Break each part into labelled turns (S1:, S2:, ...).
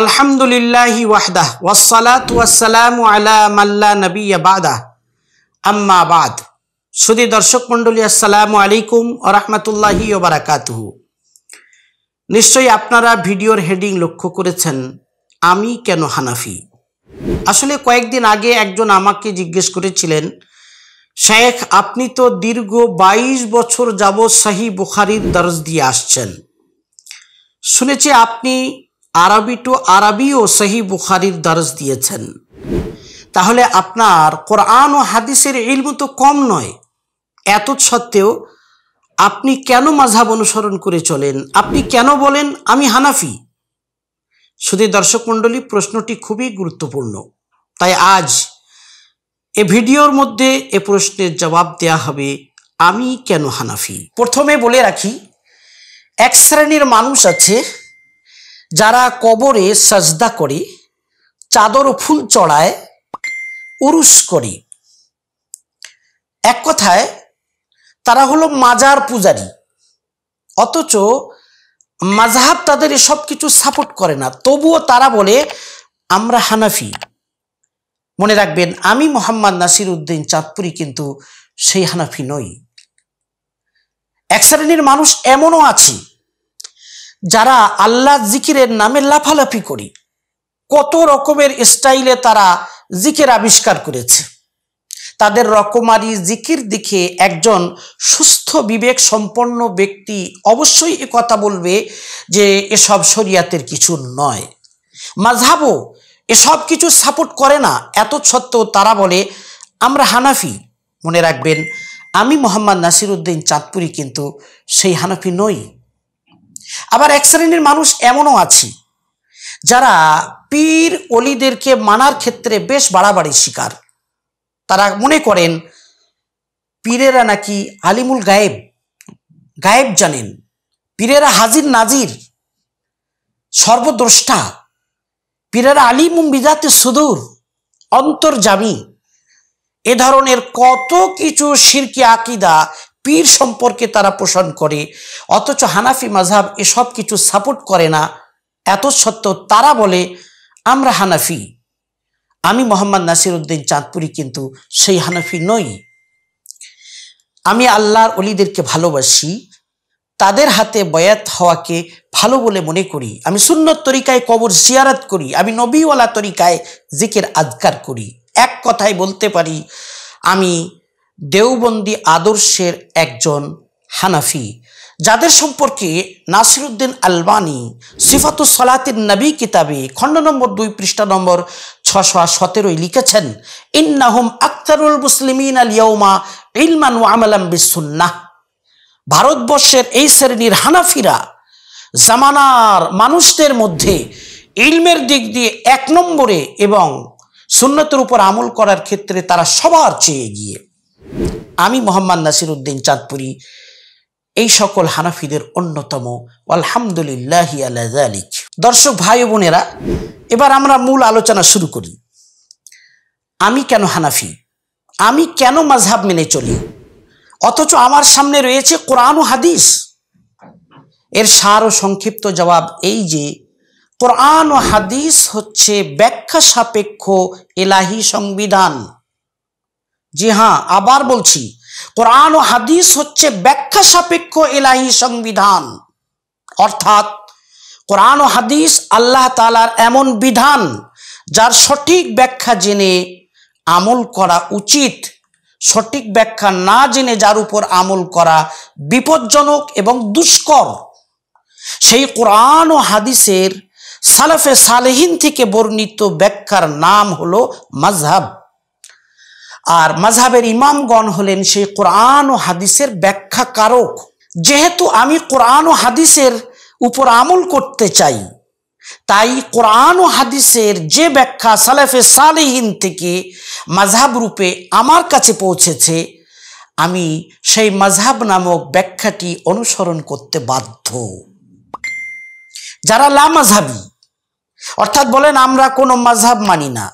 S1: আলহামদুলিল্লাহি ওয়াহদাহ ওয়াসালাত ওয়াসালামু আলা মাল্লা নবী বাদা আম্মা বাদ সুদী দর্শক মণ্ডলী আসসালামু আলাইকুম ও রহমতুল্লাহি ওবরাকাতহু নিশ্চয়ই আপনারা ভিডিওর হেডিং লক্ষ্য করেছেন আমি কেন হানাফি আসলে কয়েকদিন আগে একজন আমাকে জিজ্ঞেস করেছিলেন শেখ আপনি তো দীর্ঘ ২২ বছর যাবৎ শাহী বুখারির দরজ দিয়ে আসছেন শুনেছি আপনি আরবি টু আরবিও ও সহি বুখারির দরজ দিয়েছেন তাহলে আপনার কোরআন ও হাদিসের ইলম তো কম নয় এত সত্ত্বেও আপনি কেন মাঝাব অনুসরণ করে চলেন আপনি কেন বলেন আমি হানাফি শুধু দর্শক মণ্ডলী প্রশ্নটি খুবই গুরুত্বপূর্ণ তাই আজ এ ভিডিওর মধ্যে এ প্রশ্নের জবাব দেয়া হবে আমি কেন হানাফি প্রথমে বলে রাখি এক শ্রেণীর মানুষ আছে যারা কবরে সাজদা করি চাদর ও ফুল চড়ায় উরুস করি এক কথায় তারা হলো মাজার পূজারি অথচ মাজাহাব তাদের এসব কিছু সাপোর্ট করে না তবুও তারা বলে আমরা হানাফি মনে রাখবেন আমি মোহাম্মদ নাসির উদ্দিন চাঁদপুরি কিন্তু সেই হানাফি নই এক শ্রেণীর মানুষ এমনও আছে যারা আল্লাহ জিকিরের নামে লাফালাফি করি কত রকমের স্টাইলে তারা জিকির আবিষ্কার করেছে তাদের রকমারি জিকির দিকে একজন সুস্থ বিবেক সম্পন্ন ব্যক্তি অবশ্যই এ কথা বলবে যে এসব শরিয়াতের কিছু নয় মাঝহাবও এসব কিছু সাপোর্ট করে না এত সত্ত্বেও তারা বলে আমরা হানাফি মনে রাখবেন আমি মোহাম্মদ নাসির উদ্দিন চাঁদপুরি কিন্তু সেই হানাফি নই আবার এক শ্রেণীর মানুষ এমনও আছে যারা পীর অলিদেরকে মানার ক্ষেত্রে বেশ বাড়াবাড়ির শিকার তারা মনে করেন পীরেরা নাকি আলিমুল গায়েব গায়েব জানেন পীরেরা হাজির নাজির সর্বদ্রষ্টা পীরেরা আলিমুম বিজাতে সুদূর অন্তর্জামী এ ধরনের কত কিছু শিরকি আকিদা পীর সম্পর্কে তারা পোষণ করে অথচ হানাফি মাঝহাব এসব কিছু সাপোর্ট করে না এত সত্ত্বেও তারা বলে আমরা হানাফি আমি মোহাম্মদ নাসির উদ্দিন চাঁদপুরি কিন্তু সেই হানাফি নই আমি আল্লাহর অলিদেরকে ভালোবাসি তাদের হাতে বয়াত হওয়াকে ভালো বলে মনে করি আমি সুন্নত তরিকায় কবর জিয়ারাত করি আমি নবীওয়ালা তরিকায় জিকের আজকার করি এক কথায় বলতে পারি আমি দেওবন্দি আদর্শের একজন হানাফি যাদের সম্পর্কে নাসিরুদ্দিন আলবানি সিফাতু সলাতির নবী কিতাবে খণ্ড নম্বর দুই পৃষ্ঠা নম্বর ছশো সতেরোই লিখেছেন ইন্নাহুম আক্তারুল মুসলিমিন আলিয়মা ইলমান ওয়ামালাম বিসুন্না ভারতবর্ষের এই শ্রেণীর হানাফিরা জামানার মানুষদের মধ্যে ইলমের দিক দিয়ে এক নম্বরে এবং সুন্নতের উপর আমল করার ক্ষেত্রে তারা সবার চেয়ে এগিয়ে আমি মোহাম্মদ নাসির উদ্দিন চাঁদপুরি এই সকল হানাফিদের অন্যতম আলহামদুলিল্লাহ আলিক দর্শক ভাই বোনেরা এবার আমরা মূল আলোচনা শুরু করি আমি কেন হানাফি আমি কেন মাঝহাব মেনে চলি অথচ আমার সামনে রয়েছে কোরআন ও হাদিস এর সার ও সংক্ষিপ্ত জবাব এই যে কোরআন ও হাদিস হচ্ছে ব্যাখ্যা সাপেক্ষ এলাহি সংবিধান জি হ্যাঁ আবার বলছি কোরআন ও হাদিস হচ্ছে ব্যাখ্যা সাপেক্ষ এলাহি সংবিধান অর্থাৎ কোরআন ও হাদিস আল্লাহ তালার এমন বিধান যার সঠিক ব্যাখ্যা জেনে আমল করা উচিত সঠিক ব্যাখ্যা না জেনে যার উপর আমল করা বিপজ্জনক এবং দুষ্কর সেই কোরআন ও হাদিসের সালাফে সালেহীন থেকে বর্ণিত ব্যাখ্যার নাম হলো মাঝহাব আর মাঝহাবের ইমামগণ হলেন সেই কোরআন ও হাদিসের ব্যাখ্যা কারক যেহেতু আমি কোরআন ও হাদিসের উপর আমল করতে চাই তাই কোরআন ও হাদিসের যে ব্যাখ্যা সালেফে সালেহীন থেকে মাঝাব রূপে আমার কাছে পৌঁছেছে আমি সেই মাঝাব নামক ব্যাখ্যাটি অনুসরণ করতে বাধ্য যারা লামাঝাবি অর্থাৎ বলেন আমরা কোনো মাঝাব মানি না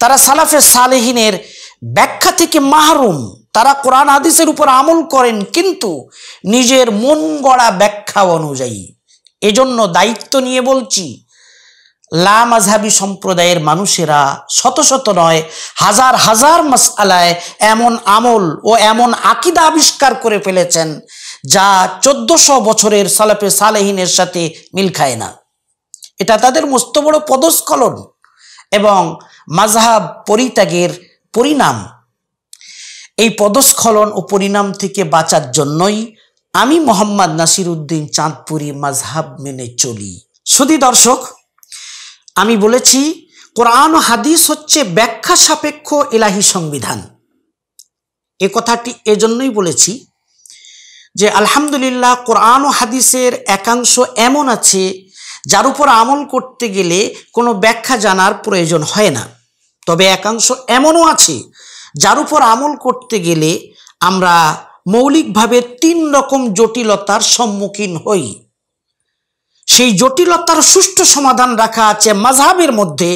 S1: তারা সালাফে সালেহিনের ব্যাখ্যা থেকে মাহরুম তারা কোরআন হাদিসের উপর আমল করেন কিন্তু নিজের মন গড়া ব্যাখ্যা অনুযায়ী এজন্য দায়িত্ব নিয়ে বলছি লামাজহাবি সম্প্রদায়ের মানুষেরা শত শত নয় হাজার হাজার আলায় এমন আমল ও এমন আকিদা আবিষ্কার করে ফেলেছেন যা চোদ্দশো বছরের সালাফে সালেহিনের সাথে মিল খায় না এটা তাদের মস্ত বড় পদস্খলন এবং মাঝহাব পরিত্যাগের পরিণাম এই পদস্খলন ও পরিণাম থেকে বাঁচার জন্যই আমি মোহাম্মদ নাসির উদ্দিন চাঁদপুরি মাঝহাব মেনে চলি সুদি দর্শক আমি বলেছি কোরআন হাদিস হচ্ছে ব্যাখ্যা সাপেক্ষ এলাহি সংবিধান এ কথাটি এজন্যই বলেছি যে আলহামদুলিল্লাহ কোরআন ও হাদিসের একাংশ এমন আছে যার উপর আমল করতে গেলে কোনো ব্যাখ্যা জানার প্রয়োজন হয় না তবে একাংশ এমনও আছে যার উপর আমল করতে গেলে আমরা মৌলিকভাবে তিন রকম জটিলতার সম্মুখীন হই সেই জটিলতার সুষ্ঠু সমাধান রাখা আছে মাঝহাবের মধ্যে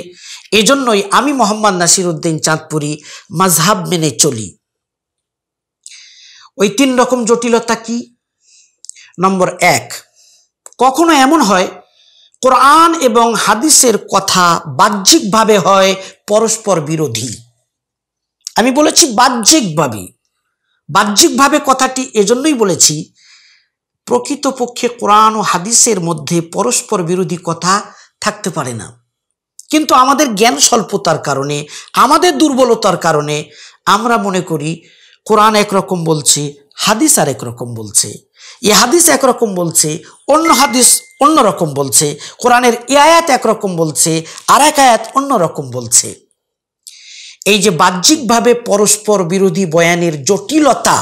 S1: এজন্যই আমি মোহাম্মদ নাসির উদ্দিন চাঁদপুরি মাঝহাব মেনে চলি ওই তিন রকম জটিলতা কি নম্বর এক কখনো এমন হয় কোরআন এবং হাদিসের কথা বাহ্যিকভাবে হয় পরস্পর বিরোধী আমি বলেছি বাহ্যিকভাবে বাহ্যিকভাবে কথাটি এজন্যই বলেছি প্রকৃতপক্ষে কোরআন ও হাদিসের মধ্যে পরস্পর বিরোধী কথা থাকতে পারে না কিন্তু আমাদের জ্ঞান স্বল্পতার কারণে আমাদের দুর্বলতার কারণে আমরা মনে করি কোরআন একরকম বলছে হাদিস আর একরকম বলছে এ হাদিস একরকম বলছে অন্য হাদিস অন্য রকম বলছে কোরআনের এ আয়াত একরকম বলছে আর এক আয়াত অন্যরকম বলছে এই যে বাহ্যিকভাবে পরস্পর বিরোধী বয়ানের জটিলতা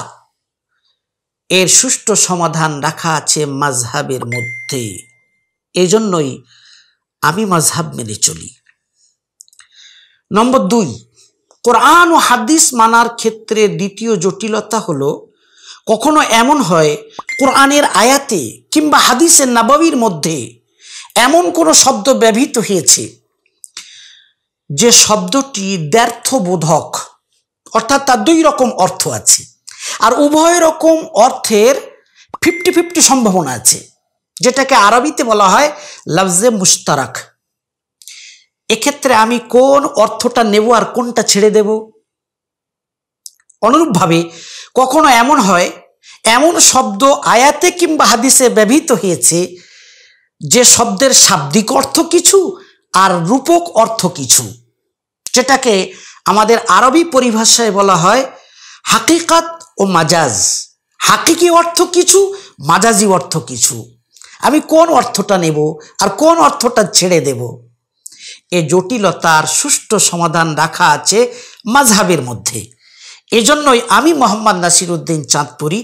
S1: এর সুষ্ঠু সমাধান রাখা আছে মাঝহাবের মধ্যে এজন্যই আমি মাঝহাব মেনে চলি নম্বর দুই কোরআন ও হাদিস মানার ক্ষেত্রে দ্বিতীয় জটিলতা হলো কখনো এমন হয় কোরআনের আয়াতে কিংবা হাদিসের নাবাবির মধ্যে এমন কোনো শব্দ ব্যবহৃত হয়েছে যে শব্দটি দ্ব্যর্থবোধক অর্থাৎ তার দুই রকম অর্থ আছে আর উভয় রকম অর্থের ফিফটি ফিফটি সম্ভাবনা আছে যেটাকে আরবিতে বলা হয় লাফজে মুস্তারাক এক্ষেত্রে আমি কোন অর্থটা নেব আর কোনটা ছেড়ে দেব অনুরূপভাবে কখনো এমন হয় এমন শব্দ আয়াতে কিংবা হাদিসে ব্যবহৃত হয়েছে যে শব্দের শাব্দিক অর্থ কিছু আর রূপক অর্থ কিছু যেটাকে আমাদের আরবি পরিভাষায় বলা হয় হাকিকাত ও মাজাজ হাকিকি অর্থ কিছু মাজাজি অর্থ কিছু আমি কোন অর্থটা নেব আর কোন অর্থটা ছেড়ে দেব এ জটিলতার সুষ্ঠু সমাধান রাখা আছে মাঝহাবের মধ্যে এজন্যই আমি মোহাম্মদ নাসির উদ্দিন চাঁদপুরি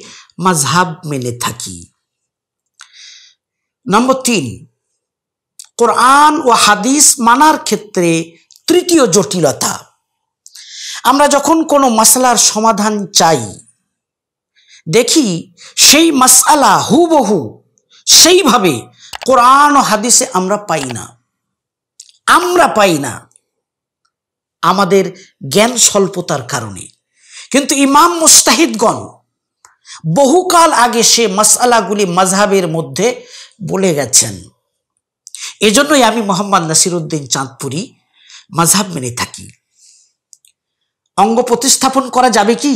S1: মাঝহাব মেনে থাকি নম্বর তিন কোরআন ও হাদিস মানার ক্ষেত্রে তৃতীয় জটিলতা আমরা যখন কোনো মশলার সমাধান চাই দেখি সেই মাসালা হুবহু সেইভাবে কোরআন ও হাদিসে আমরা পাই না আমরা পাই না আমাদের জ্ঞান স্বল্পতার কারণে কিন্তু ইমাম মুস্তাহিদগণ বহুকাল আগে সে মশালাগুলি মজহাবের মধ্যে বলে গেছেন এজন্যই আমি মোহাম্মদ নাসিরুদ্দিন চাঁদপুরি মাঝহাব মেনে থাকি অঙ্গ প্রতিস্থাপন করা যাবে কি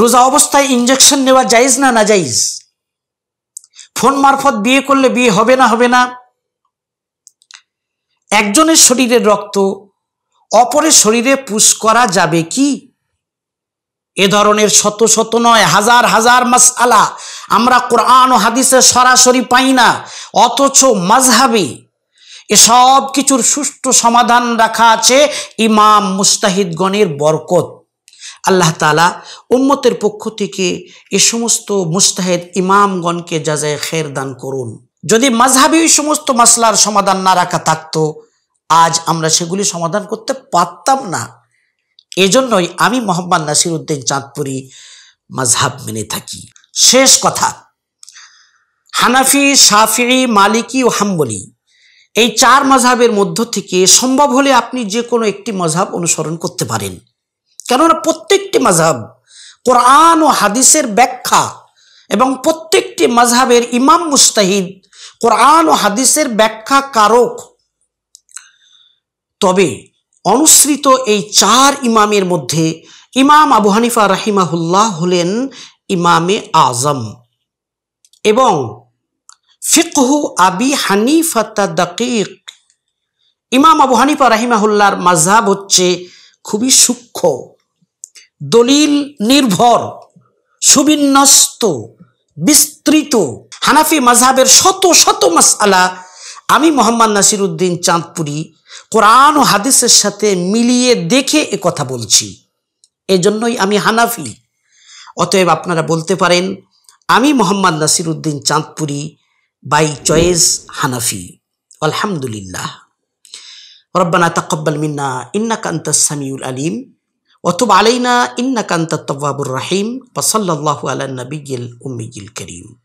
S1: রোজা অবস্থায় ইঞ্জেকশন নেওয়া যাইজ না না যাইজ ফোন মারফত বিয়ে করলে বিয়ে হবে না হবে না একজনের শরীরের রক্ত অপরের শরীরে পুশ করা যাবে কি এ ধরনের শত শত নয় হাজার হাজার মাস আলা আমরা কোরআন ও হাদিসে সরাসরি পাই না অথচ মাঝহাবি এসব কিছুর সুষ্ঠু সমাধান রাখা আছে ইমাম মুস্তাহিদগণের বরকত আল্লাহ তালা উম্মতের পক্ষ থেকে এ সমস্ত মুস্তাহিদ ইমামগণকে যায় খের দান করুন যদি মাঝহাবি সমস্ত মাসলার সমাধান না রাখা থাকতো আজ আমরা সেগুলি সমাধান করতে পারতাম না এজন্যই আমি মোহাম্মদ নাসির উদ্দিন চাঁদপুরি মাঝহাব মেনে থাকি শেষ কথা হানাফি সাফি মালিকি ও হাম্বলি এই চার মজাহের মধ্য থেকে সম্ভব হলে আপনি যে কোনো একটি মজাব অনুসরণ করতে পারেন কেননা প্রত্যেকটি মজাব কোরআন ও হাদিসের ব্যাখ্যা এবং প্রত্যেকটি মজাহের ইমাম মুস্তাহিদ কোরআন ও হাদিসের ব্যাখ্যা কারক তবে অনুসৃত এই চার ইমামের মধ্যে ইমাম আবু হানিফা রাহিমাহুল্লাহ হলেন ইমামে আজম এবং ফিকহু আবি হানিফাতা দাকিক ইমাম আবু হানিফা রাহিমাহুল্লার মাঝহাব হচ্ছে খুবই সূক্ষ্ম দলিল নির্ভর সুবিন্যস্ত বিস্তৃত হানাফি মাঝহাবের শত শত মাসালা আমি মোহাম্মদ নাসির উদ্দিন চাঁদপুরী কোরআন ও হাদিসের সাথে মিলিয়ে দেখে এ কথা বলছি এজন্যই আমি হানাফি অতএব আপনারা বলতে পারেন আমি মোহাম্মদ নাসির উদ্দিন চাঁদপুরি বাই চয়েস হানাফি আলহামদুলিল্লাহ রব্বানা তাকব্বাল মিন্না ইন্না কান্ত সামিউল আলিম অতব আলাইনা ইন্না أنت التواب الرحيم وصلى الله على করিম